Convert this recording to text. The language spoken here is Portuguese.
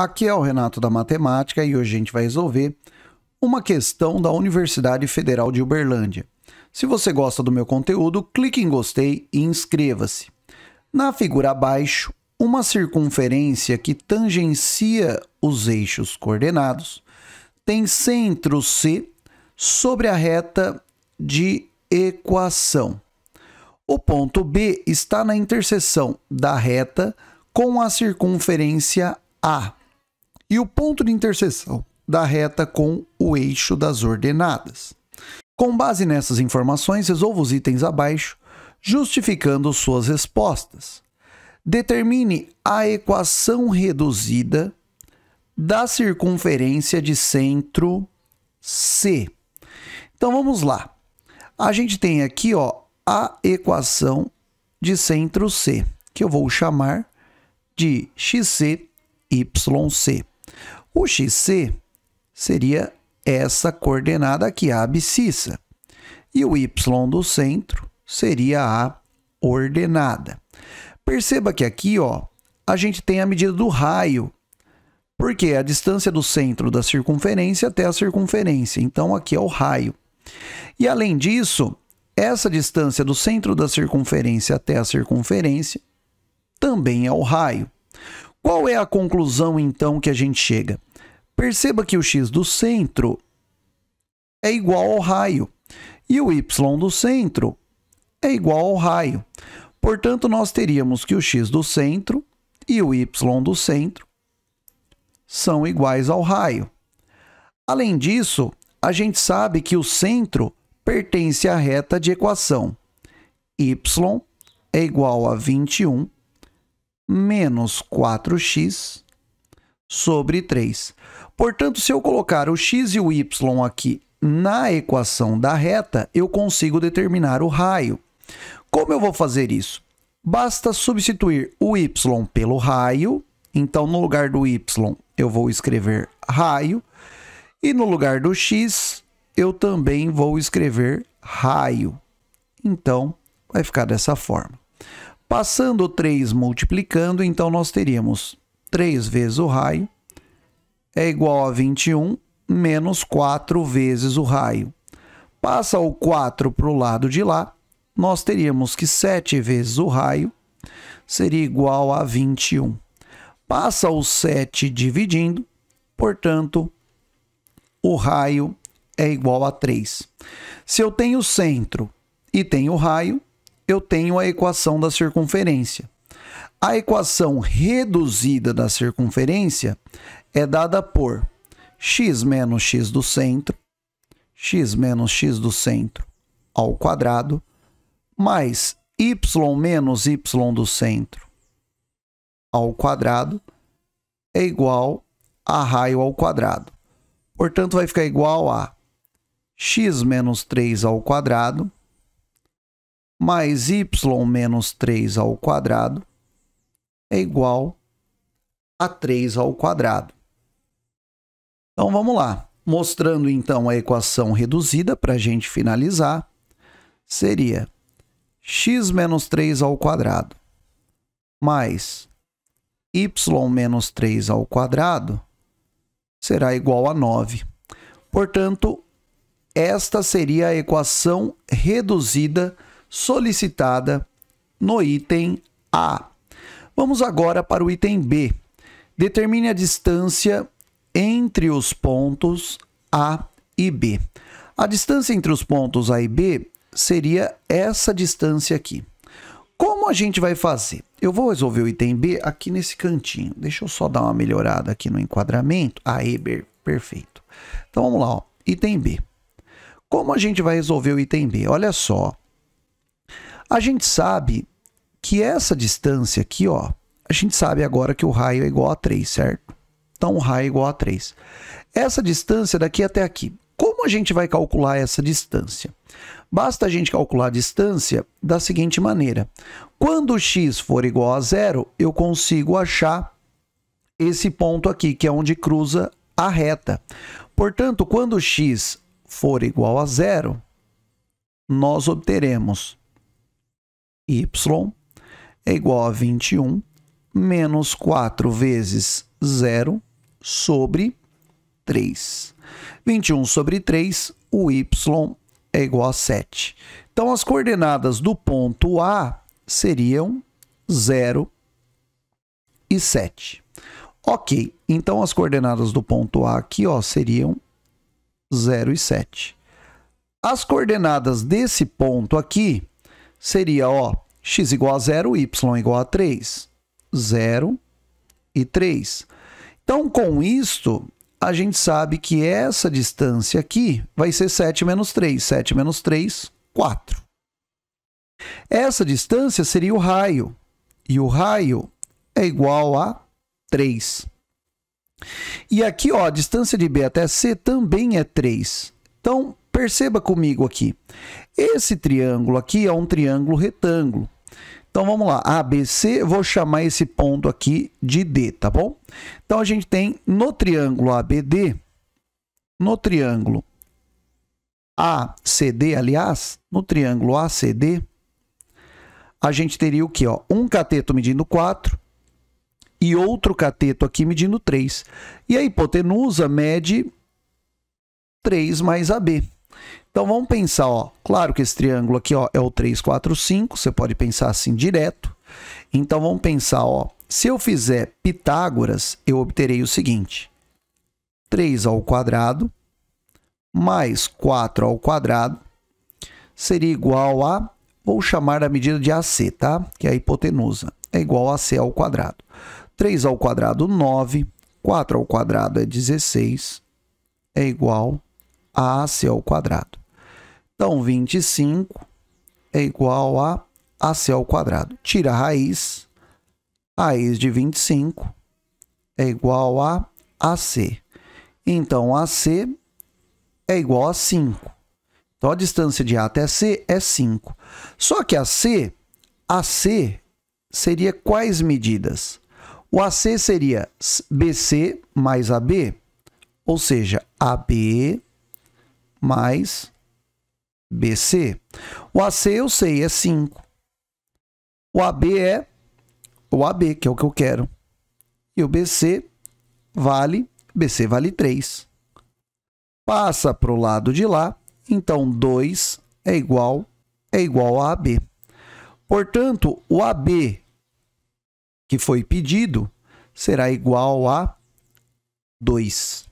Aqui é o Renato da Matemática e hoje a gente vai resolver uma questão da Universidade Federal de Uberlândia. Se você gosta do meu conteúdo, clique em gostei e inscreva-se. Na figura abaixo, uma circunferência que tangencia os eixos coordenados tem centro C sobre a reta de equação. O ponto B está na interseção da reta com a circunferência A e o ponto de interseção da reta com o eixo das ordenadas. Com base nessas informações, resolva os itens abaixo, justificando suas respostas. Determine a equação reduzida da circunferência de centro C. Então vamos lá. A gente tem aqui ó, a equação de centro C, que eu vou chamar de xc, yc. O xc seria essa coordenada aqui, a abscissa. E o y do centro seria a ordenada. Perceba que aqui ó, a gente tem a medida do raio, porque é a distância do centro da circunferência até a circunferência. Então, aqui é o raio. E, além disso, essa distância do centro da circunferência até a circunferência também é o raio. Qual é a conclusão, então, que a gente chega? Perceba que o x do centro é igual ao raio e o y do centro é igual ao raio. Portanto, nós teríamos que o x do centro e o y do centro são iguais ao raio. Além disso, a gente sabe que o centro pertence à reta de equação. y é igual a 21 menos 4x sobre 3. Portanto, se eu colocar o x e o y aqui na equação da reta, eu consigo determinar o raio. Como eu vou fazer isso? Basta substituir o y pelo raio, então no lugar do y eu vou escrever raio, e no lugar do x eu também vou escrever raio. Então, vai ficar dessa forma. Passando o 3 multiplicando, então nós teríamos 3 vezes o raio é igual a 21 menos 4 vezes o raio. Passa o 4 para o lado de lá, nós teríamos que 7 vezes o raio seria igual a 21. Passa o 7 dividindo, portanto, o raio é igual a 3. Se eu tenho o centro e tenho o raio, eu tenho a equação da circunferência. A equação reduzida da circunferência é dada por x menos x do centro, x menos x do centro ao quadrado, mais y menos y do centro ao quadrado é igual a raio ao quadrado. Portanto, vai ficar igual a x menos 3 ao quadrado mais y menos 3 ao quadrado é igual a 3 ao quadrado. Então vamos lá. Mostrando então a equação reduzida para a gente finalizar, seria x menos 3 ao quadrado mais y menos 3 ao quadrado será igual a 9. Portanto, esta seria a equação reduzida solicitada no item A. Vamos agora para o item B. Determine a distância entre os pontos A e B. A distância entre os pontos A e B seria essa distância aqui. Como a gente vai fazer? Eu vou resolver o item B aqui nesse cantinho. Deixa eu só dar uma melhorada aqui no enquadramento. Aê, ah, perfeito. Então vamos lá, ó. item B. Como a gente vai resolver o item B? Olha só. A gente sabe que essa distância aqui, ó, a gente sabe agora que o raio é igual a 3, certo? Então o raio é igual a 3. Essa distância daqui até aqui. Como a gente vai calcular essa distância? Basta a gente calcular a distância da seguinte maneira. Quando x for igual a zero, eu consigo achar esse ponto aqui, que é onde cruza a reta. Portanto, quando x for igual a zero, nós obteremos y é igual a 21 menos 4 vezes 0 sobre 3. 21 sobre 3, o y é igual a 7. Então, as coordenadas do ponto A seriam 0 e 7. Ok, então as coordenadas do ponto A aqui ó, seriam 0 e 7. As coordenadas desse ponto aqui seria ó, x igual a 0, y igual a 3. 0 e 3. Então, com isto, a gente sabe que essa distância aqui vai ser 7 menos 3. 7 menos 3, 4. Essa distância seria o raio. E o raio é igual a 3. E aqui, ó, a distância de B até C também é 3. Então, Perceba comigo aqui. Esse triângulo aqui é um triângulo retângulo. Então vamos lá, ABC, vou chamar esse ponto aqui de D, tá bom? Então a gente tem no triângulo ABD, no triângulo ACD, aliás, no triângulo ACD, a gente teria o quê? Ó? Um cateto medindo 4 e outro cateto aqui medindo 3. E a hipotenusa mede 3 mais AB. Então vamos pensar, ó, claro que esse triângulo aqui ó, é o 3, 4, 5, você pode pensar assim direto. Então vamos pensar, ó, se eu fizer Pitágoras, eu obterei o seguinte: 3 ao quadrado mais 4 ao quadrado seria igual a, vou chamar a medida de AC, tá? Que é a hipotenusa. É igual a AC ao quadrado. 3 ao quadrado, 9. 4 ao quadrado é 16. É igual AC ao quadrado. Então, 25 é igual a AC ao quadrado. Tira a raiz, raiz de 25 é igual a AC. Então, AC é igual a 5. Então, a distância de A até C é 5. Só que AC, AC seria quais medidas? O AC seria BC mais AB, ou seja, AB mais BC. O AC eu sei, é 5. O AB é o AB, que é o que eu quero. E o BC vale, BC vale 3. Passa para o lado de lá, então 2 é igual é igual a AB. Portanto, o AB que foi pedido será igual a 2.